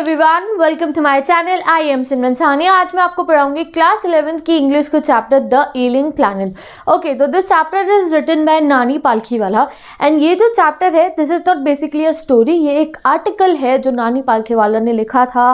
Everyone welcome to my channel I am Simran Sahni आज मैं आपको पढ़ाऊंगी क्लास इलेवेंथ की इंग्लिश को chapter the ailing planet okay तो this chapter is written by Nani Palkhivala and ये जो चैप्टर है this is not basically a story ये एक आर्टिकल है जो नानी पालखी वाला ने लिखा था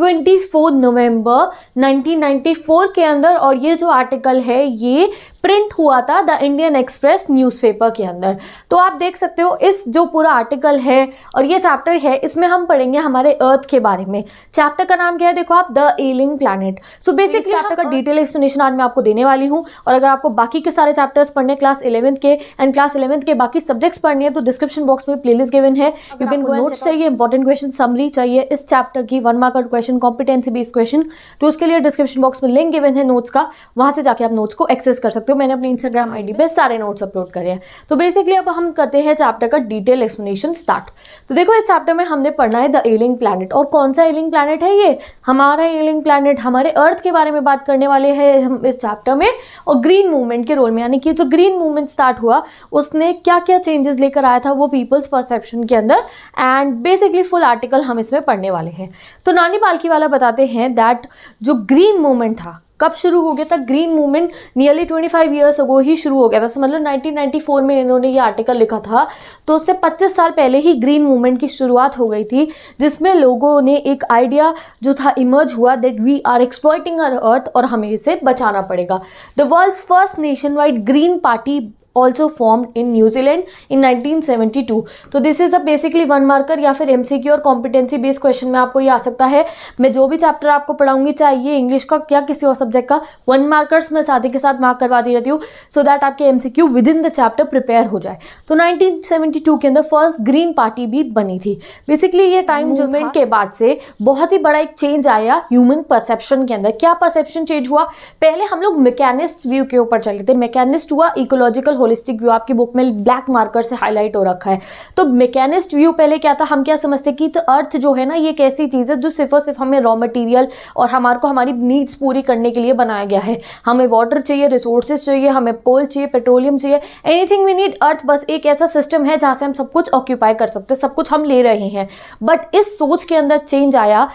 24 नवंबर 1994 के अंदर और ये जो आर्टिकल है ये प्रिंट हुआ था द इंडियन एक्सप्रेस न्यूज़पेपर के अंदर तो आप देख सकते हो इस जो पूरा आर्टिकल है और ये चैप्टर है इसमें हम पढ़ेंगे हमारे अर्थ के बारे में चैप्टर का नाम क्या है देखो आप the ailing planet so basically chapter का डिटेल एक्सप्लेनेशन आज मैं आपको देने वाली हूँ और अगर आपको बाकी के सारे चैप्टर्स पढ़ने क्लास इलेवंथ के एंड क्लास इलेवंथ के बाकी सब्जेक्ट्स पढ़ने हैं तो डिस्क्रिप्शन बॉक्स में प्लेलिस्ट गिवन है यू कैन नोट्स चाहिए इंपॉर्टेंट क्वेश्चन समरी चाहिए इस चैप्टर की one mark question competency based question तो उसके लिए डिस्क्रिप्शन बॉक्स में लिंक गिवन है नोट्स का वहाँ से जाके आप नोट्स को एक्सेस कर सकते हो क्यों मैंने अपनी इंस्टाग्राम आईडी पे सारे नोट्स अपलोड करे हैं तो बेसिकली अब हम करते हैं चैप्टर का डिटेल एक्सप्लेनेशन स्टार्ट तो देखो इस चैप्टर में हमने पढ़ना है द एलिंग प्लानट और कौन सा एलिंग प्लानट है ये हमारा एलिंग प्लानट हमारे अर्थ के बारे में बात करने वाले हैं हम इस चैप्टर में और ग्रीन मूवमेंट के रोल में यानी कि जो ग्रीन मूवमेंट स्टार्ट हुआ उसने क्या क्या चेंजेस लेकर आया था वो पीपल्स परसेप्शन के अंदर एंड बेसिकली फुल आर्टिकल हम इसमें पढ़ने वाले हैं तो नानी पालकी वाला बताते हैं दैट जो ग्रीन मूवमेंट था कब शुरू हो गया था green movement nearly 25 years ago ही शुरू हो गया था मतलब 1994 में इन्होंने ये आर्टिकल लिखा था तो उससे 25 साल पहले ही ग्रीन मूवमेंट की शुरुआत हो गई थी जिसमें लोगों ने एक आइडिया जो था इमर्ज हुआ that we are exploiting our earth और हमें इसे बचाना पड़ेगा the world first nationwide green party also formed in New Zealand in 1972 तो this is a basically one marker या फिर एमसीक्यू और कॉम्पिटेंसी बेस्ड क्वेश्चन में आपको ये आ सकता है मैं जो भी चैप्टर आपको पढ़ाऊंगी चाहे ये इंग्लिश का या किसी और सब्जेक्ट का वन मार्कर्स मैं साथ ही के साथ मार्क करवाती रहती हूँ सो दैट आपके aim within the chapter prepare हो जाए तो नाइनटीन सेवेंटी टू के अंदर फर्स्ट ग्रीन पार्टी भी बनी थी बेसिकली ये टाइम मूवमेंट के बाद से बहुत ही बड़ा एक चेंज आया ह्यूमन परसेप्शन के अंदर क्या परसेप्शन चेंज हुआ पहले हम लोग मैकेनिस्ट व्यू के ऊपर चले थे मैकेनिस्ट हुआ इकोलॉजिकल होलिस्टिक व्यू आपकी बुक में ब्लैक मार्कर से हाईलाइट हो रखा है तो मैकेनिस्ट व्यू पहले क्या था हम क्या समझते कि तो अर्थ जो है ना ये कैसी चीज़ है जो सिर्फ और सिर्फ हमें रॉ मटेरियल और हमारे को हमारी नीड्स पूरी करने के लिए बनाया गया है हमें वाटर चाहिए रिसोर्सेज चाहिए हमें कोल चाहिए पेट्रोलियम चाहिए एनीथिंग वी नीड अर्थ बस एक ऐसा सिस्टम है जहाँ से हम सब कुछ ऑक्यूपाई कर सकते हैं सब कुछ हम ले रहे हैं बट इस सोच के अंदर चेंज आया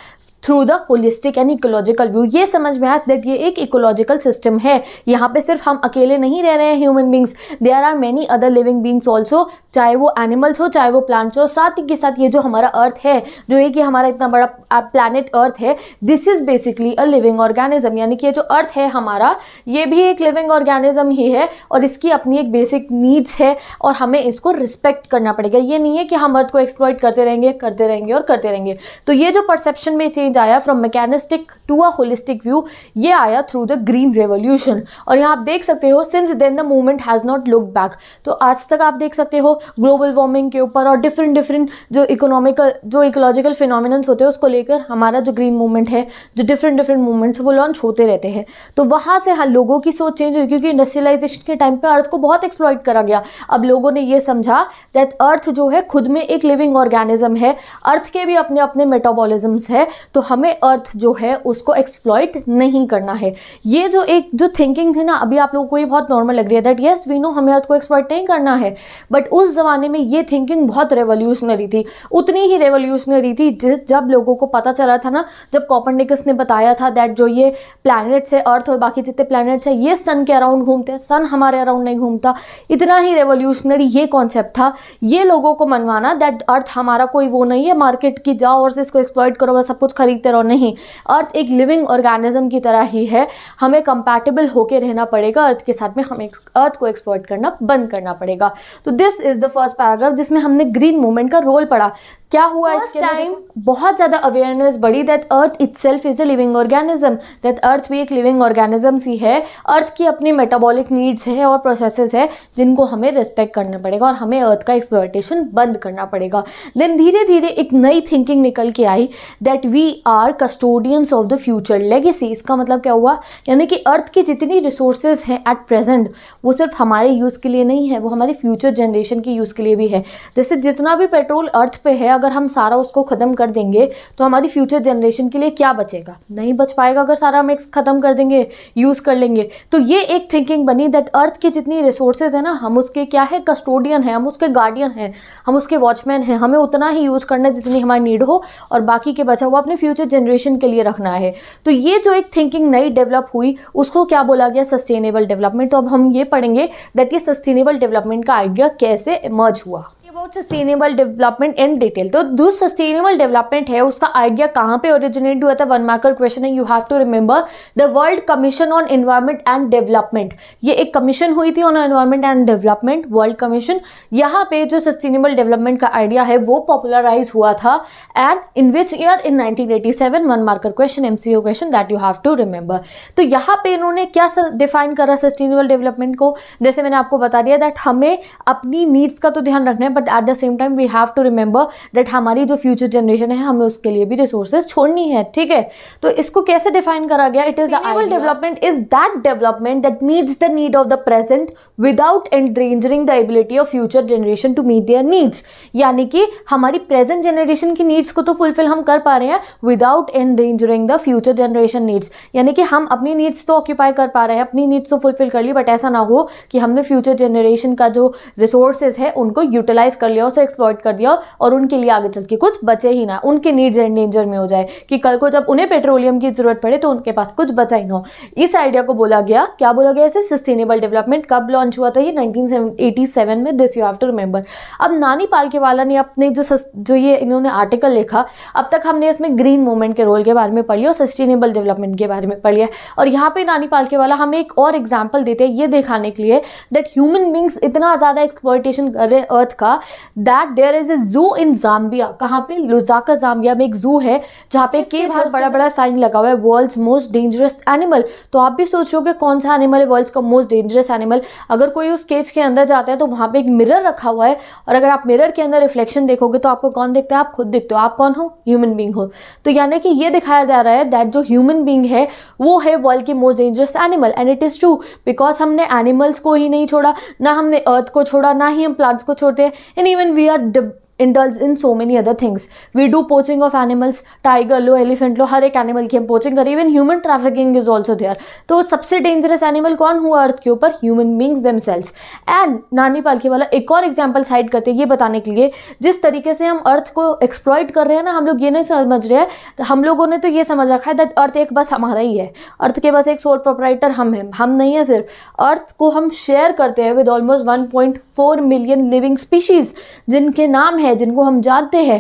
through the holistic and ecological view ये समझ में आया दैट ये एक इकोलॉजिकल सिस्टम है यहाँ पे सिर्फ हम अकेले नहीं रह रहे हैं human beings there are many other living beings also चाहे वो एनिमल्स हो चाहे वो प्लांट्स हो साथ ही के साथ ये जो हमारा अर्थ है जो एक ये हमारा इतना बड़ा प्लानट अर्थ है this is basically a living organism यानी कि ये जो अर्थ है हमारा ये भी एक लिविंग ऑर्गेनिज्म ही है और इसकी अपनी एक बेसिक नीड्स है और हमें इसको रिस्पेक्ट करना पड़ेगा ये नहीं है कि हम अर्थ को एक्सप्लॉइट करते रहेंगे करते रहेंगे और करते रहेंगे तो ये जो परसेप्शन में चेंज चेंज आया from mechanistic to a holistic view ये आया थ्रू द ग्रीन रेवोल्यूशन और यहाँ आप देख सकते हो since then the movement has not look back तो आज तक आप देख सकते हो ग्लोबल वार्मिंग के ऊपर और डिफरेंट डिफरेंट जो इकोनॉमिकल जो इकोलॉजिकल फिनोमिनस होते हैं उसको लेकर हमारा जो ग्रीन मूवमेंट है जो डिफरेंट डिफरेंट मूवमेंट्स वो लॉन्च होते रहते हैं तो वहाँ से हाँ लोगों की सोच चेंज हुई क्योंकि इंडस्ट्रियलाइजेशन के टाइम पर अर्थ को बहुत एक्सप्लॉइट करा गया अब लोगों ने ये समझा दैट अर्थ जो है खुद में एक लिविंग ऑर्गेनिज्म है अर्थ के भी अपने अपने मेटाबॉलिज्म है तो तो हमें अर्थ जो है उसको एक्सप्लॉयट नहीं करना है ये जो एक जो थिंकिंग थी ना अभी आप लोगों को ये बहुत नॉर्मल लग रही है दैट येस वी नो हमें अर्थ को एक्सप्लॉयट नहीं करना है बट उस ज़माने में ये थिंकिंग बहुत रेवोल्यूशनरी थी उतनी ही रेवोल्यूशनरी थी जब लोगों को पता चला था ना जब कॉपरनिकस ने बताया था दैट जो ये प्लैनेट्स है अर्थ और बाकी जितने प्लैनेट्स हैं ये सन के अराउंड घूमते हैं सन हमारे अराउंड नहीं घूमता इतना ही रेवोल्यूशनरी ये कॉन्सेप्ट था ये लोगों को मनवाना दैट अर्थ हमारा कोई वो नहीं है मार्केट की जाओ और से इसको एक्सप्लॉयट करो बस सब कुछ खरीद खरीदते तरह नहीं अर्थ एक लिविंग ऑर्गेनिज्म की तरह ही है हमें कंपैटिबल होके रहना पड़ेगा अर्थ के साथ में हमें अर्थ को एक्सप्लोर्ट करना बंद करना पड़ेगा तो this is the first paragraph जिसमें हमने ग्रीन मूवमेंट का रोल पढ़ा क्या हुआ इस टाइम बहुत ज़्यादा अवेयरनेस बढ़ी that earth itself is a living organism that earth भी एक लिविंग ऑर्गेनिज्म सी है अर्थ की अपनी मेटाबॉलिक नीड्स है और प्रोसेसेस है जिनको हमें रिस्पेक्ट करना पड़ेगा और हमें अर्थ का एक्सप्लोटेशन बंद करना पड़ेगा देन धीरे धीरे एक नई थिंकिंग निकल के आई that we are custodians of the future legacy इसका मतलब क्या हुआ यानी कि अर्थ की जितनी रिसोर्सेज हैं एट प्रेजेंट वो सिर्फ हमारे यूज़ के लिए नहीं है वो हमारी फ्यूचर जनरेशन के यूज़ के लिए भी है जैसे जितना भी पेट्रोल अर्थ पे है अगर हम सारा उसको ख़त्म कर देंगे तो हमारी फ्यूचर जनरेशन के लिए क्या बचेगा नहीं बच पाएगा अगर सारा हम एक ख़त्म कर देंगे यूज़ कर लेंगे तो ये एक थिंकिंग बनी दैट अर्थ की जितनी रिसोर्सेज है ना हम उसके क्या है कस्टोडियन है हम उसके गार्डियन हैं हम उसके वॉचमैन हैं हमें उतना ही यूज़ करना है जितनी हमारी नीड हो और बाकी के बचा हुआ अपने फ्यूचर जनरेशन के लिए रखना है तो ये जो एक थिंकिंग नई डेवलप हुई उसको क्या बोला गया सस्टेनेबल डेवलपमेंट तो अब हम ये पढ़ेंगे दैट ये सस्टेनेबल डेवलपमेंट का आइडिया कैसे इमर्ज हुआ about sustainable development in detail तो जो सस्टेनेबल डेवलपमेंट है उसका आइडिया कहाँ पे ओरिजिनेट हुआ था वन मार्कर क्वेश्चन है you have to remember the world commission on environment and development ये एक कमीशन हुई थी on environment and development world commission यहाँ पे जो सस्टेनेबल डेवलपमेंट का आइडिया है वो पॉपुलराइज हुआ था and in which year in nineteen eighty seven one marker question M C O question that you have to remember तो यहाँ पे इन्होंने क्या डिफाइन करा सस्टेनेबल डेवलपमेंट को जैसे मैंने आपको बता दिया दैट हमें अपनी नीड्स का तो ध्यान रखना है but at the same time we have to remember that हमारी जो फ्यूचर जनरेशन है हमें उसके लिए भी रिसोर्सेज छोड़नी है ठीक है तो इसको कैसे डिफाइन करा गया it is the development is that development that meets the need of the present without endangering the ability of future generation to meet their needs यानी कि हमारी प्रेजेंट जनरेशन की नीड्स को तो फुलफिल हम कर पा रहे हैं without endangering the future generation needs यानी कि हम अपनी नीड्स तो ऑक्यूपाई कर पा रहे हैं अपनी नीड्स तो फुलफिल कर ली बट ऐसा ना हो कि हमने फ्यूचर जनरेशन का जो रिसोर्सेज है उनको यूटिलाइज कर लिया उसे एक्सप्लॉइट कर दिया और उनके लिए आगे चल के कुछ बचे ही ना उनके नीड्स एंड डेंजर में हो जाए कि कल को जब उन्हें पेट्रोलियम की ज़रूरत पड़े तो उनके पास कुछ बचा ही ना हो इस आइडिया को बोला गया क्या बोला गया इसे सस्टेनेबल डेवलपमेंट कब लॉन्च हुआ था ये नाइनटीन में this you have to remember अब नानी वाला ने अपने जो जो ये इन्होंने आर्टिकल लिखा अब तक हमने इसमें ग्रीन मूवमेंट के रोल के बारे में पढ़ लिया और सस्टेनेबल डेवलपमेंट के बारे में पढ़ लिया और यहाँ पर नानी वाला हमें एक और एग्जाम्पल देते हैं ये दिखाने के लिए दैट ह्यूमन बींग्स इतना ज़्यादा एक्सप्लॉयटेशन कर रहे अर्थ का दैट देयर इज ए जू इन जाम्बिया कहाँ पे लुजाका जाम्बिया में एक जू है जहाँ पे के बाहर बड़ा बड़ा साइन लगा हुआ है वर्ल्ड्स मोस्ट डेंजरस एनिमल तो आप भी सोचो कि कौन सा एनिमल है वर्ल्ड का मोस्ट डेंजरस एनिमल अगर कोई उस केज के अंदर जाता है तो वहाँ पे एक मिरर रखा हुआ है और अगर आप मिरर के अंदर रिफ्लेक्शन देखोगे तो आपको कौन देखता है आप खुद देखते हो आप कौन हो ह्यूमन बींग हो तो यानी कि ये दिखाया जा रहा है दैट जो ह्यूमन बींग है वो है वर्ल्ड के most dangerous animal and it is true because हमने एनिमल्स को ही नहीं छोड़ा ना हमने अर्थ को छोड़ा ना ही हम प्लांट्स को छोड़ते हैं and even we are de- indulges in so many other things we do poaching of animals tiger लो एलिफेंट लो हर एक एनिमल की हम पोचिंग करें even human trafficking is also there तो सबसे डेंजरस एनिमल कौन हुआ अर्थ के ऊपर human beings themselves and Nani पालखी वाला एक और एग्जाम्पल साइड करते हैं ये बताने के लिए जिस तरीके से हम अर्थ को एक्सप्लॉयड कर रहे हैं ना हम लोग ये नहीं समझ रहे हैं हम लोगों ने तो ये समझ रखा है दैट अर्थ एक बस हमारा ही है अर्थ के बस एक सोल प्रोपराइटर हम हैं हम नहीं है सिर्फ अर्थ को हम शेयर करते हैं with almost one point four million living species जिनके नाम है हैं जिनको हम जानते हैं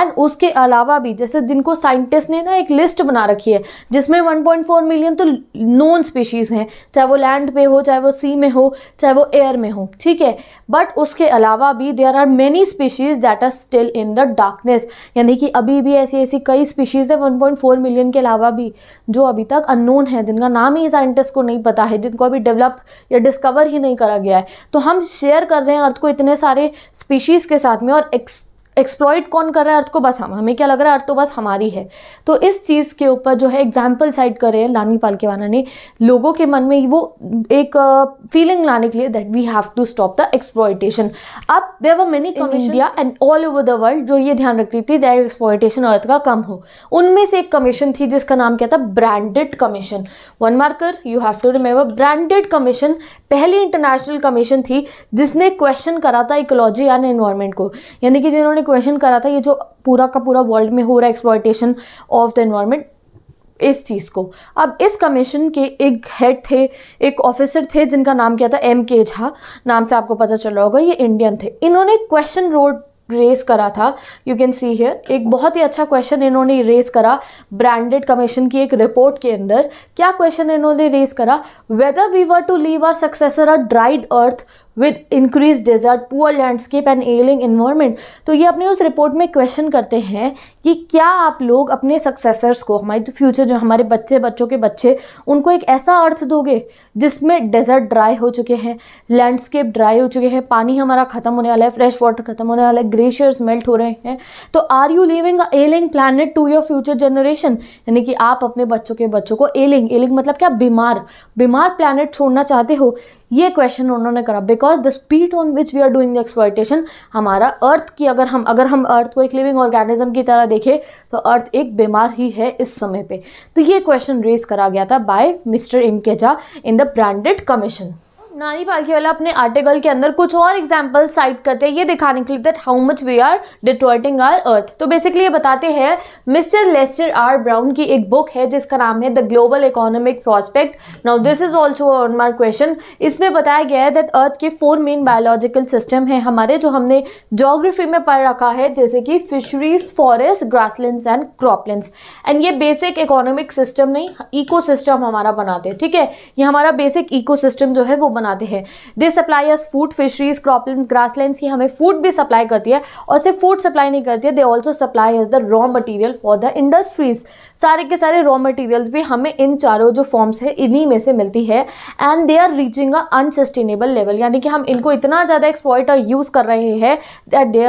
एंड उसके अलावा भी जैसे जिनको साइंटिस्ट ने ना एक लिस्ट बना रखी है जिसमें 1.4 मिलियन तो नॉन स्पीशीज़ हैं चाहे वो लैंड पे हो चाहे वो सी में हो चाहे वो एयर में हो ठीक है बट उसके अलावा भी there are many species that are still in the darkness यानी कि अभी भी ऐसी ऐसी कई स्पीशीज़ है वन मिलियन के अलावा भी जो अभी तक अननोन है जिनका नाम ही साइंटिस्ट को नहीं पता है जिनको अभी डेवलप या डिस्कवर ही नहीं करा गया है तो हम शेयर कर रहे हैं अर्थ को इतने सारे स्पीशीज़ के साथ में और Thanks. एक्सप्लॉयट कौन कर रहा है अर्थ को बस हम हमें क्या लग रहा है अर्थ तो बस हमारी है तो इस चीज़ के ऊपर जो है एग्जाम्पल साइड करे हैं लानी पालकेवाना ने लोगों के मन में वो एक फीलिंग लाने के लिए that we have to stop the exploitation अब there were many in India and all over the world जो ये ध्यान रखती थी दैट एक्सप्लॉयटेशन अर्थ का कम हो उनमें से एक कमीशन थी जिसका नाम क्या था Brundtland commission one marker you have to remember Brundtland commission पहली इंटरनेशनल कमीशन थी जिसने क्वेश्चन करा था इकोलॉजी एंड एनवायरमेंट को यानी कि जिन्होंने क्वेश्चन करा था ये जो पूरा का पूरा वर्ल्ड में हो रहा है एक्सप्लॉयटेशन ऑफ द एनवायरमेंट इस चीज़ को अब इस कमीशन के एक हेड थे एक ऑफिसर थे जिनका नाम क्या था एम के झा नाम से आपको पता चला होगा ये इंडियन थे इन्होंने क्वेश्चन रोड रेस करा था यू कैन सी हियर एक बहुत ही अच्छा क्वेश्चन इन्होंने रेस करा ब्रांडेड कमीशन की एक रिपोर्ट के अंदर क्या क्वेश्चन इन्होंने रेस करा whether we were to leave our successor a dried earth with increase desert poor landscape and ailing environment तो ये अपने उस रिपोर्ट में क्वेश्चन करते हैं कि क्या आप लोग अपने सक्सेसर्स को हमारे तो फ्यूचर जो हमारे बच्चे बच्चों के बच्चे उनको एक ऐसा अर्थ दोगे जिसमें डेजर्ट ड्राई हो चुके हैं लैंडस्केप ड्राई हो चुके हैं पानी हमारा ख़त्म होने वाला है फ्रेश वाटर ख़त्म होने वाला है ग्लेशियर्स मेल्ट हो रहे हैं तो are you living ailing planet to your future generation यानी कि आप अपने बच्चों के बच्चों को एलिंग एलिंग मतलब क्या बीमार बीमार प्लानट छोड़ना चाहते हो ये क्वेश्चन उन्होंने करा because because the speed on which we are doing the exploitation हमारा अर्थ की अगर हम अगर हम अर्थ को एक लिविंग ऑर्गेनिज्म की तरह देखें तो अर्थ एक बीमार ही है इस समय पे तो ये क्वेश्चन रेज करा गया था बाय मिस्टर इमकेजा in the Brundtland commission Nani वाला अपने आर्टिकल के अंदर कुछ और एग्जाम्पल साइट करते हैं ये दिखाने के लिए that how much we are distorting our earth तो बेसिकली ये बताते हैं मिस्टर लेस्टर आर ब्राउन की एक बुक है जिसका नाम है the global economic prospect now this is also one mark question इसमें बताया गया है दैट अर्थ के फोर मेन बायोलॉजिकल सिस्टम है हमारे जो हमने जोग्राफी में पढ़ रखा है जैसे कि fisheries forest grassland and cropland and ये बेसिक इकोनॉमिक सिस्टम नहीं इको हमारा बनाते हैं ठीक है ये हमारा बेसिक इको जो है वो बना बनाते हैं they us food fisheries cropland grasslands की हमें फूड भी सप्लाई करती है और सिर्फ फूड सप्लाई नहीं करती है they also supply as the raw material for the industries सारे के सारे रॉ मटीरियल्स भी हमें इन चारों जो फॉर्म्स है इन्हीं में से मिलती है and they are reaching a unsustainable level यानी कि हम इनको इतना ज़्यादा एक्सपोर्ट और यूज़ कर रहे हैं दैट दे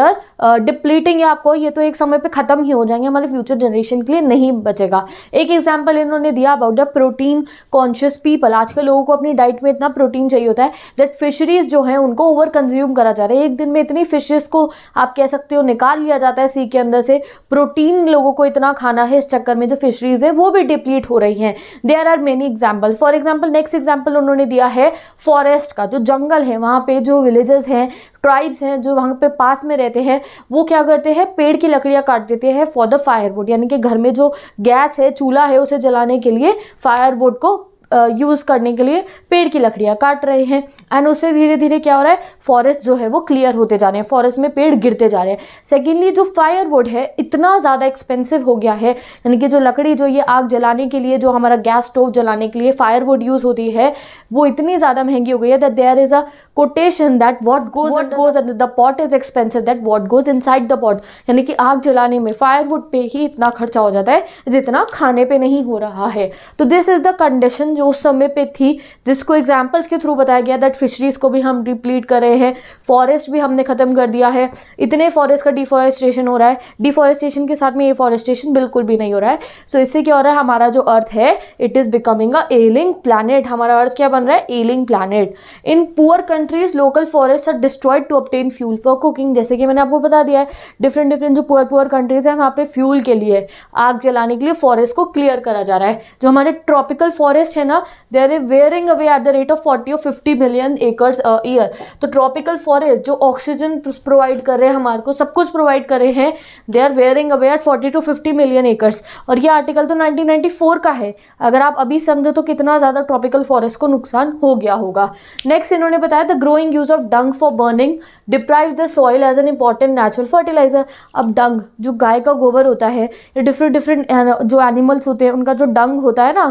आर डिप्लीटिंग आपको ये तो एक समय पर ख़त्म ही हो जाएंगे हमारे फ्यूचर जनरेशन के लिए नहीं बचेगा एक एग्जाम्पल इन्होंने दिया about the protein conscious people आजकल लोगों को अपनी डाइट में इतना प्रोटीन चाहिए होता है दैट फिशरीज जो है उनको ओवर कंज्यूम करा जा रहा है एक दिन में इतनी फिशेज को आप कह सकते हो निकाल लिया जाता है सी के अंदर से प्रोटीन लोगों को इतना खाना है इस चक्कर में जो फिशरीज है वो भी डिप्लीट हो रही हैं there are many example for example next example उन्होंने दिया है फॉरेस्ट का जो जंगल है वहाँ पे जो विलेजेस हैं ट्राइब्स हैं जो वहाँ पे पास में रहते हैं वो क्या करते हैं पेड़ की लकड़ियाँ काट देते हैं फॉर द फायरवुड यानी कि घर में जो गैस है चूल्हा है उसे जलाने के लिए फायरवुड को यूज़ करने के लिए पेड़ की लकड़ियाँ काट रहे हैं एंड उससे धीरे धीरे क्या हो रहा है फॉरेस्ट जो है वो क्लियर होते जा रहे हैं फॉरेस्ट में पेड़ गिरते जा रहे हैं सेकेंडली जो फायरवुड है इतना ज़्यादा एक्सपेंसिव हो गया है यानी कि जो लकड़ी जो ये आग जलाने के लिए जो हमारा गैस स्टोव जलाने के लिए फायरवुड यूज़ होती है वो इतनी ज़्यादा महंगी हो गई है that there is a quotation that what goes what goes under the pot is expensive that what goes inside the pot यानी कि आग जलाने में फायरवुड पे ही इतना खर्चा हो जाता है जितना खाने पे नहीं हो रहा है तो दिस इज द कंडीशन जो उस समय पे थी जिसको एग्जाम्पल्स के थ्रू बताया गया दैट फिशरीज को भी हम डिप्लीट कर रहे हैं फॉरेस्ट भी हमने ख़त्म कर दिया है इतने फॉरेस्ट का डिफॉरेस्टेशन हो रहा है डिफॉरेस्टेशन के साथ में ये फॉरेस्टेशन बिल्कुल भी नहीं हो रहा है सो so, इससे क्या हो रहा है हमारा जो अर्थ है it is becoming a ailing planet हमारा अर्थ क्या बन रहा है ailing planet in poor country countries local forest are destroyed to obtain fuel for cooking जैसे कि मैंने आपको बता दिया है डिफरेंट डिफरेंट जो पुअर पुअर कंट्रीज है वहाँ पे फ्यूल के लिए आग जलाने के लिए फॉरेस्ट को क्लियर करा जा रहा है जो हमारे ट्रॉपिकल फॉरेस्ट है ना they are wearing away at the rate of forty और फिफ्टी मिलियन एकर्स ईयर तो ट्रॉपिकल फॉरेस्ट जो ऑक्सीजन प्रोवाइड कर रहे हैं हमारे को सब कुछ प्रोवाइड कर रहे हैं they are wearing away at forty to fifty million acres और ये आर्टिकल तो नाइनटीन का है अगर आप अभी समझो तो कितना ज़्यादा ट्रॉपिकल फॉरेस्ट को नुकसान हो गया होगा नेक्स्ट इन्होंने बताया the growing use of dung for burning deprives the soil as an important natural fertilizer अब dung जो गाय का गोबर होता है या डिफरेंट डिफरेंट जो एनिमल्स होते हैं उनका जो डंग होता है ना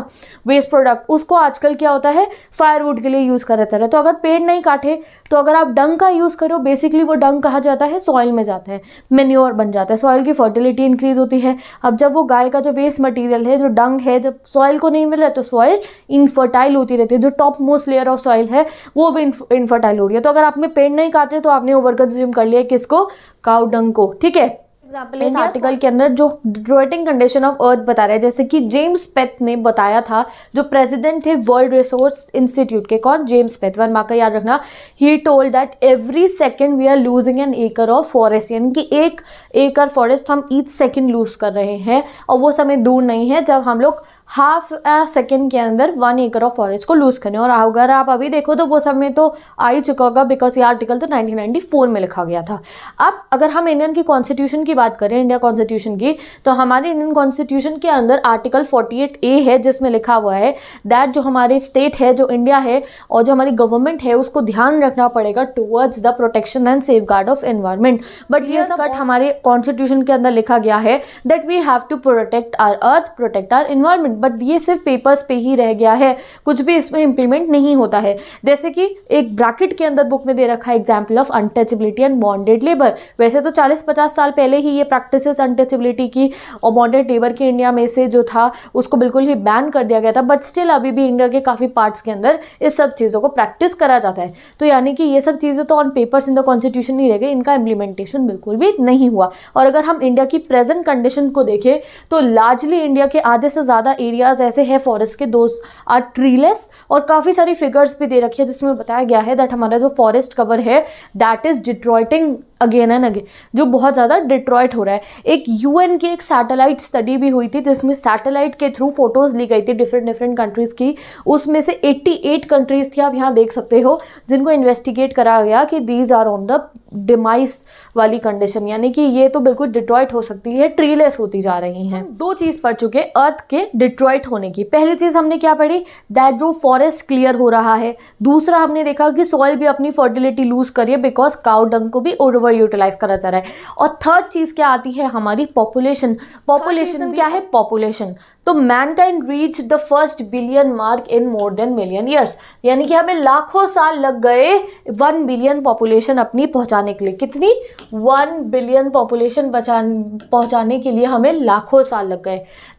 वेस्ट प्रोडक्ट उसको आजकल क्या होता है फायरवुड के लिए यूज़ करा जाता है तो अगर पेड़ नहीं काटे तो अगर आप डंग का यूज़ करो बेसिकली वो डंग कहा जाता है सॉइल में जाता है मेन्योर बन जाता है सॉइल की फर्टिलिटी इंक्रीज होती है अब जब वो गाय का जो वेस्ट मटीरियल है जो डंग है जब सॉइल को नहीं मिल रहा तो सॉइल इनफर्टाइल होती रहती है जो top most layer of soil है वो भी इनफर्टाइल हो रही है तो अगर आप में पेड़ नहीं काट तो आपने ओवर कंज्यूम कर लिया किसको काउडंग को ठीक है एग्जाम्पल इस आर्टिकल के अंदर जो रोटेटिंग कंडीशन ऑफ अर्थ बता रहे हैं जैसे कि जेम्स पेथ ने बताया था जो प्रेसिडेंट थे वर्ल्ड रिसोर्स इंस्टीट्यूट के कौन जेम्स पेथ वन मार्क का याद रखना ही told that every second we are losing an acre of forest यानी कि एक एकर फॉरेस्ट हम ईच सेकंड लूज कर रहे हैं और वो समय दूर नहीं है जब हम लोग हाफ सेकेंड के अंदर वन एकर ऑफ फॉरेस्ट को लूज़ करें और अगर आप अभी देखो तो वो सब में तो आ ही चुका होगा बिकॉज ये आर्टिकल तो 1994 में लिखा गया था अब अगर हम इंडियन की कॉन्स्टिट्यूशन की बात करें इंडिया कॉन्स्टिट्यूशन की तो हमारे इंडियन कॉन्स्टिट्यूशन के अंदर आर्टिकल 48 ए है जिसमें लिखा हुआ है दैट जो हमारे स्टेट है जो इंडिया है और जो हमारी गवर्नमेंट है उसको ध्यान रखना पड़ेगा towards the protection and safe of environment but ये कट हमारे कॉन्स्टिट्यूशन के अंदर लिखा गया है that we have to protect our earth protect our environment but ये सिर्फ पेपर्स पे ही रह गया है कुछ भी इसमें इम्प्लीमेंट नहीं होता है जैसे कि एक ब्रैकेट के अंदर बुक में दे रखा है example of untouchability and bonded labour वैसे तो चालीस पचास साल पहले ही ये प्रैक्टिस अनटचबिलिटी की और बॉन्डेड लेबर की इंडिया में से जो था उसको बिल्कुल ही बैन कर दिया गया था बट स्टिल अभी भी इंडिया के काफ़ी पार्ट्स के अंदर इस सब चीज़ों को प्रैक्टिस करा जाता है तो यानी कि ये सब चीज़ें तो on papers in the constitution ही रह गई इनका इम्प्लीमेंटेशन बिल्कुल भी नहीं हुआ और अगर हम इंडिया की प्रेजेंट कंडीशन को देखें तो लार्जली इंडिया के आधे से ज़्यादा एरियाज़ ऐसे हैं फॉरेस्ट के दोस्त आर ट्रीलेस और काफ़ी सारी फिगर्स भी दे रखी है जिसमें बताया गया है दैट हमारा जो फॉरेस्ट कवर है that is deteriorating again and again जो बहुत ज़्यादा डिट्रॉयट हो रहा है एक यूएन की एक सैटेलाइट स्टडी भी हुई थी जिसमें सैटेलाइट के थ्रू फोटोज़ ली गई थी डिफरेंट डिफरेंट कंट्रीज़ की उसमें से 88 कंट्रीज़ थी आप यहाँ देख सकते हो जिनको इन्वेस्टिगेट करा गया कि these are on the demise वाली कंडीशन यानी कि ये तो बिल्कुल डिट्रॉयट हो सकती है ट्रीलेस होती जा रही हैं हम्म। दो चीज़ पढ़ चुके अर्थ के डिट्रॉयट होने की पहली चीज़ हमने क्या पढ़ी दैट जो फॉरेस्ट क्लियर हो रहा है दूसरा हमने देखा कि सॉइल भी अपनी फर्टिलिटी लूज़ करिए बिकॉज काउडंग को भी उर्वर ओवर यूटिलाइज करा जा रहा है और थर्ड चीज़ क्या आती है हमारी पॉपुलेशन पॉपुलेशन क्या है पॉपुलेशन तो mankind reach the first billion mark in more than million years यानी कि हमें लाखों साल लग गए वन बिलियन पॉपुलेशन अपनी पहुंचाने के लिए कितनी वन बिलियन पॉपुलेशन पहुंचाने के लिए हमें लाखों साल लग गए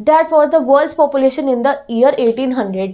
that was the world population in the year 1800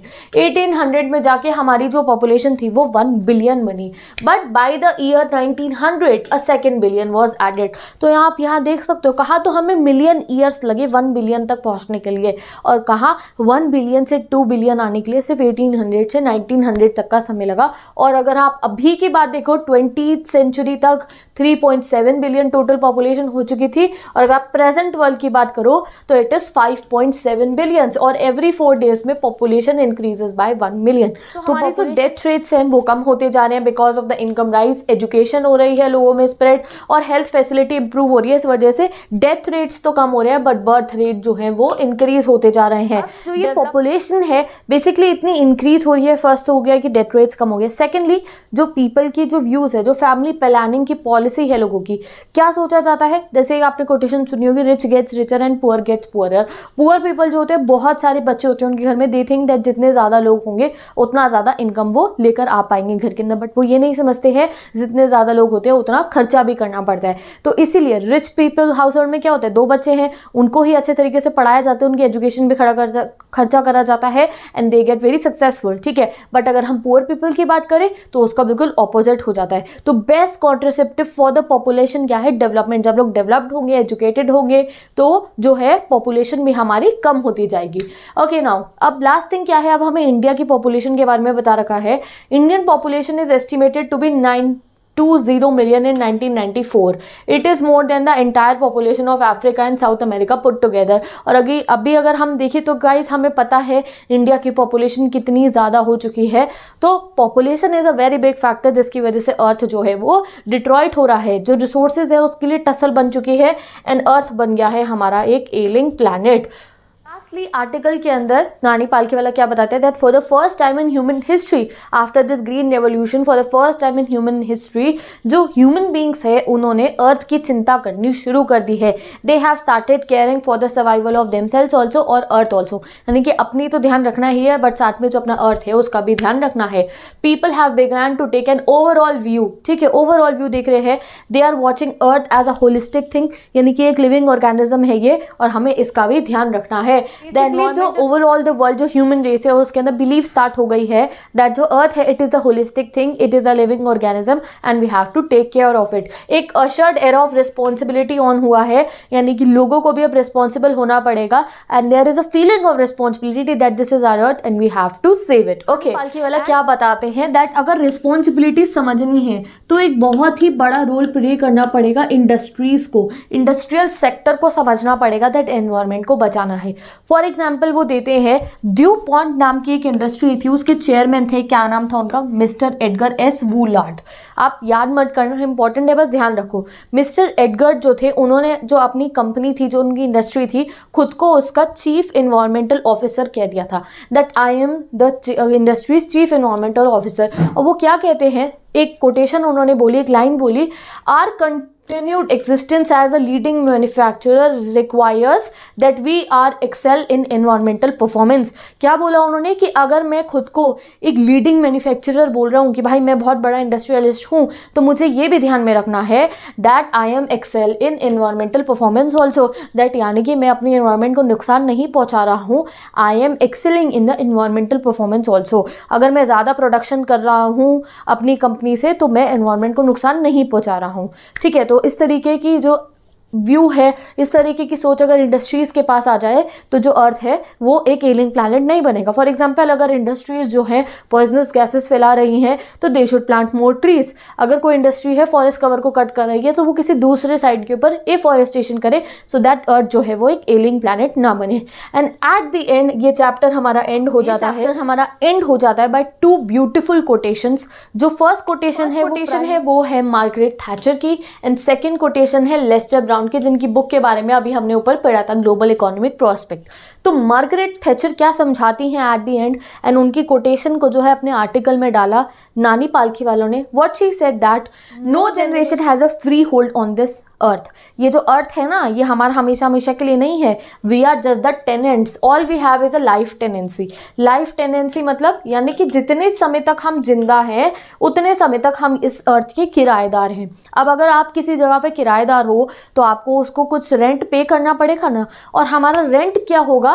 1800 में जाके हमारी जो पॉपुलेशन थी वो वन बिलियन बनी but by the year nineteen hundred a second billion was added तो यहाँ आप यहाँ देख सकते हो कहा तो हमें मिलियन ईयर्स लगे वन बिलियन तक पहुँचने के लिए और कहा वन बिलियन से टू बिलियन आने के लिए सिर्फ एटीन हंड्रेड से नाइनटीन हंड्रेड तक का समय लगा और अगर आप अभी की बात देखो ट्वेंटी सेंचुरी तक 3.7 बिलियन टोटल पॉपुलेशन हो चुकी थी और अगर आप प्रेजेंट वर्ल्ड की बात करो तो इट इज़ 5.7 बिलियन और एवरी फोर डेज में population increases by one million तो हमारे जो डेथ रेट्स हैं वो कम होते जा रहे हैं because of the income rise education हो रही है लोगों में स्प्रेड और हेल्थ फैसिलिटी इंप्रूव हो रही है इस वजह से डेथ रेट्स तो कम हो रहे हैं बट बर्थ रेट जो है वो इंक्रीज होते जा रहे हैं जो ये पॉपुलेशन है बेसिकली इतनी इंक्रीज हो रही है फर्स्ट तो हो गया कि डेथ रेट्स कम हो गया सेकेंडली जो पीपल की जो व्यूज़ है जो फैमिली प्लानिंग की पॉलिसी पॉलिसी है लोगों की क्या सोचा जाता है जैसे आपने कोटेशन सुनी होगी rich gets richer and poor gets poor poor people जो होते हैं बहुत सारे बच्चे होते हैं उनके घर में दे थिंक दैट जितने ज़्यादा लोग होंगे उतना ज़्यादा इनकम वो लेकर आ पाएंगे घर के अंदर बट वो ये नहीं समझते हैं जितने ज़्यादा लोग होते हैं उतना खर्चा भी करना पड़ता है तो इसीलिए रिच पीपल हाउस होल्ड में क्या होता है दो बच्चे हैं उनको ही अच्छे तरीके से पढ़ाया जाता है उनकी एजुकेशन भी खड़ा कर खर्चा करा जाता है and they get very successful ठीक है बट अगर हम पुअर पीपल की बात करें तो उसका बिल्कुल ऑपोजिट हो जाता है तो best contraceptive for the population क्या है डेवलपमेंट जब लोग डेवलप्ड होंगे एजुकेटेड होंगे तो जो है पॉपुलेशन भी हमारी कम होती जाएगी ओके नाउ अब लास्ट थिंग क्या है अब हमें इंडिया की पॉपुलेशन के बारे में बता रखा है Indian population is estimated to be nine two zero million 2.20 nineteen ninety four it is more than the entire population of Africa and South America put together और अभी अभी अगर हम देखें तो गाइज हमें पता है इंडिया की पॉपुलेशन कितनी ज़्यादा हो चुकी है तो population is a very big factor जिसकी वजह से अर्थ जो है वो डिट्रॉयट हो रहा है जो रिसोर्सेज है उसके लिए टसल बन चुकी है एंड अर्थ बन गया है हमारा एक एलिंग प्लानट लास्टली आर्टिकल के अंदर नानी पालके वाला क्या बताते हैं that for the first time in human history after this green revolution for the first time in human history जो ह्यूमन बींग्स है उन्होंने अर्थ की चिंता करनी शुरू कर दी है they have started caring for the survival of themselves also और अर्थ ऑल्सो यानी कि अपनी तो ध्यान रखना ही है बट साथ में जो अपना अर्थ है उसका भी ध्यान रखना है people have begun to take an overall view ठीक है ओवरऑल व्यू देख रहे हैं they are watching earth as a holistic thing यानी कि एक लिविंग ऑर्गेनिज्म है ये और हमें इसका भी ध्यान रखना है दैन जो ओवरऑल द वर्ल्ड जो ह्यूमन रेस है उसके अंदर बिलीव स्टार्ट हो गई है दैट जो अर्थ है it is the holistic thing it is a living organism and we have to take care of it एक assured air of responsibility on हुआ है यानी कि लोगों को भी अब रिस्पॉन्सिबल होना पड़ेगा and there is a feeling of responsibility that this is our earth and we have to save it okay Palkhivala क्या बताते हैं दैट अगर रिस्पॉन्सिबिलिटी समझनी है तो एक बहुत ही बड़ा रोल प्ले करना पड़ेगा इंडस्ट्रीज़ को इंडस्ट्रियल सेक्टर को समझना पड़ेगा दैट एनवायरमेंट को बचाना है फॉर एग्जाम्पल वो देते हैं ड्यू पॉन्ट नाम की एक इंडस्ट्री थी उसके चेयरमैन थे क्या नाम था उनका मिस्टर एडगर एस वूलार्ड आप याद मत करना इंपॉर्टेंट है बस ध्यान रखो मिस्टर एडगर जो थे उन्होंने जो अपनी कंपनी थी जो उनकी इंडस्ट्री थी खुद को उसका चीफ इन्वायरमेंटल ऑफिसर कह दिया था that I am the industries chief environmental officer और वो क्या कहते हैं एक कोटेशन उन्होंने बोली एक लाइन बोली आर कंट continued existence as a leading manufacturer requires that we are excel in environmental performance क्या बोला उन्होंने कि अगर मैं खुद को एक लीडिंग मैन्युफैक्चरर बोल रहा हूँ कि भाई मैं बहुत बड़ा इंडस्ट्रियलिस्ट हूँ तो मुझे ये भी ध्यान में रखना है that I am excel in environmental performance also that यानी कि मैं अपने इन्वायरमेंट को नुकसान नहीं पहुँचा रहा हूँ I am excelling in the environmental performance also अगर मैं ज़्यादा प्रोडक्शन कर रहा हूँ अपनी कंपनी से तो मैं इन्वायरमेंट को नुकसान नहीं पहुँचा रहा हूँ ठीक है तो तो इस तरीके की जो व्यू है इस तरीके की सोच अगर इंडस्ट्रीज़ के पास आ जाए तो जो अर्थ है वो एक एलिंग प्लानट नहीं बनेगा फॉर एग्जाम्पल अगर इंडस्ट्रीज़ जो है पॉइजनस गैसेस फैला रही हैं तो they should plant more trees अगर कोई इंडस्ट्री है फॉरेस्ट कवर को कट कर रही है तो वो किसी दूसरे साइड के ऊपर एफॉरेस्टेशन करे सो दैट अर्थ जो है वो एक एलिंग प्लानट ना बने एंड एट द एंड ये चैप्टर हमारा एंड हो जाता है हमारा एंड हो जाता है बाय टू ब्यूटिफुल कोटेशन जो फर्स्ट कोटेशन है कोटेशन है वो है मार्गरेट थैचर की एंड सेकेंड कोटेशन है लेस्टर ब्राउन के जिनकी बुक के बारे में अभी हमने ऊपर पढ़ा था ग्लोबल इकोनॉमिक प्रोस्पेक्ट तो मार्गरेट थैचर क्या समझाती हैं एट दी एंड एंड उनकी कोटेशन को जो है अपने आर्टिकल में डाला नानी पालखी वालों ने what she said that no generation has a freehold on this earth ये जो अर्थ है ना ये हमारा हमेशा हमेशा के लिए नहीं है we are just the tenants all we have is a life tenancy life tenancy मतलब यानी कि जितने समय तक हम जिंदा हैं उतने समय तक हम इस अर्थ के किराएदार हैं अब अगर आप किसी जगह पर किराएदार हो तो आपको उसको कुछ रेंट पे करना पड़ेगा ना और हमारा रेंट क्या होगा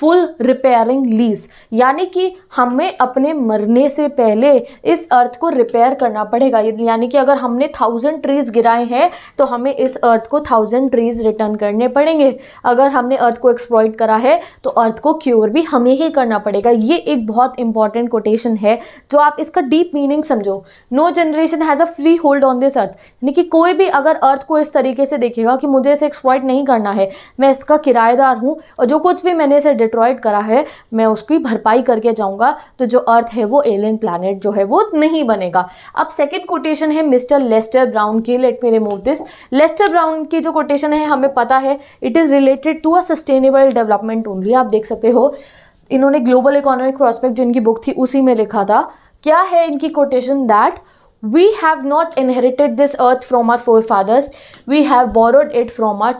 फुल रिपेयरिंग लीज यानी कि हमें अपने मरने से पहले इस अर्थ को रिपेयर करना पड़ेगा यानी कि अगर हमने थाउजेंड ट्रीज़ गिराए हैं तो हमें इस अर्थ को थाउजेंड ट्रीज़ रिटर्न करने पड़ेंगे अगर हमने अर्थ को एक्सप्लॉइट करा है तो अर्थ को क्योर भी हमें ही करना पड़ेगा ये एक बहुत इंपॉर्टेंट कोटेशन है जो आप इसका डीप मीनिंग समझो no generation has a freehold on this earth यानी कि कोई भी अगर अर्थ को इस तरीके से देखेगा कि मुझे इसे एक्सप्लॉइट नहीं करना है मैं इसका किराएदार हूँ और जो कुछ भी मैंने इसे डिट्रॉयड करा है मैं उसकी भरपाई करके जाऊँगा तो जो अर्थ है वो एलियन प्लानट जो है वो नहीं बनेगा अब सेकेंड कोटेशन है मिस्टर लेस्टर ब्राउन की let me remove this Lester Brown की जो कोटेशन है हमें पता है it is related to a sustainable development only आप देख सकते हो इन्होंने ग्लोबल इकोनॉमिक प्रॉस्पेक्ट जो इनकी बुक थी उसी में लिखा था क्या है इनकी quotation that we have not inherited this earth from our forefathers we have it it from our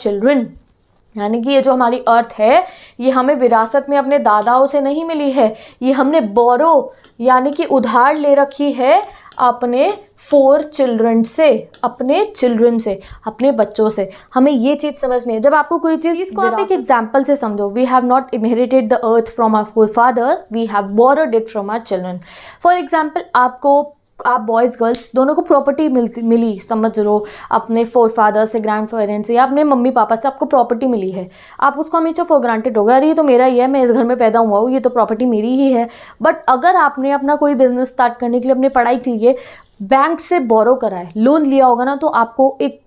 यानी कि ये जो हमारी अर्थ है ये हमें विरासत में अपने दादाओं से नहीं मिली है ये हमने बोरो यानी कि उधार ले रखी है अपने फोर चिल्ड्रन से अपने चिल्ड्रन से अपने बच्चों से हमें ये चीज़ समझनी है जब आपको कोई चीज़ इसको आप एक एग्जाम्पल से समझो we have not inherited the earth from our forefathers we have borrowed it from our children for example आपको आप बॉयज़ गर्ल्स दोनों को प्रॉपर्टी मिल मिली समझ लो अपने फोर फादर से ग्रैंड पेरेंट्स से या अपने मम्मी पापा से आपको प्रॉपर्टी मिली है आप उसको हमेशा फॉर ग्रांटेड होगा अरे ये तो मेरा ही है मैं इस घर में पैदा हुआ हूँ ये तो प्रॉपर्टी मेरी ही है बट अगर आपने अपना कोई बिजनेस स्टार्ट करने के लिए अपनी पढ़ाई के लिए बैंक से बोरो करा है लोन लिया होगा ना तो आपको एक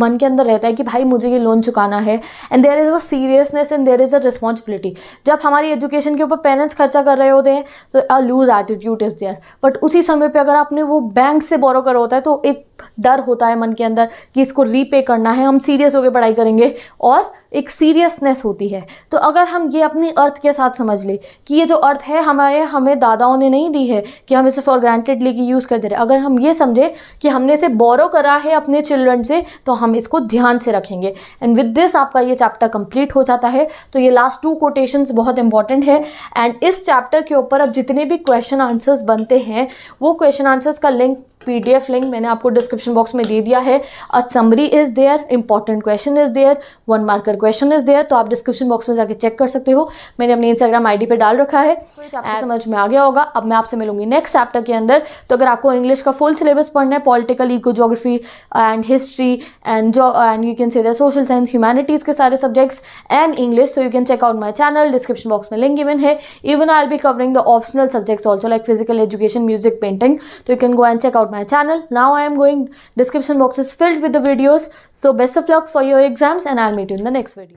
मन के अंदर रहता है कि भाई मुझे ये लोन चुकाना है and there is a seriousness and there is a responsibility जब हमारी एजुकेशन के ऊपर पेरेंट्स खर्चा कर रहे होते हैं तो a loose attitude is there but उसी समय पे अगर आपने वो बैंक से बोरो करो होता है तो एक डर होता है मन के अंदर कि इसको रीपे करना है हम सीरियस होकर पढ़ाई करेंगे और एक सीरियसनेस होती है तो अगर हम ये अपनी अर्थ के साथ समझ लें कि ये जो अर्थ है हमारे हमें दादाओं ने नहीं दी है कि हम इसे फॉर ग्रांटेड लेके यूज़ कर दे रहे अगर हम ये समझें कि हमने इसे बोरो करा है अपने चिल्ड्रन से तो हम इसको ध्यान से रखेंगे एंड विद दिस आपका ये चैप्टर कंप्लीट हो जाता है तो ये लास्ट टू कोटेशन बहुत इंपॉर्टेंट है एंड इस चैप्टर के ऊपर अब जितने भी क्वेश्चन आंसर्स बनते हैं वो क्वेश्चन आंसर्स का लिंक पीडीएफ लिंक मैंने आपको डिस्क्रिप्शन बॉक्स में दे दिया है a summary is there important question is there one marker question is there तो आप डिस्क्रिप्शन बॉक्स में जाके चेक कर सकते हो मैंने अपने इंस्टाग्राम आईडी पे डाल रखा है आपको समझ में आ गया होगा अब मैं आपसे मिलूंगी नेक्स्ट चैप्टर के अंदर तो अगर आपको इंग्लिश का फुल सिलेबस पढ़ना है political eco geography and history and जो and you can say the social science humanities के सारे subjects and English so you can check out my channel description box में लिंक इवन है even I'll be covering the optional subjects also like physical education music painting तो you can go and check out about my channel. Now I am going description boxes filled with the videos. So best of luck for your exams and I'll meet you in the next video.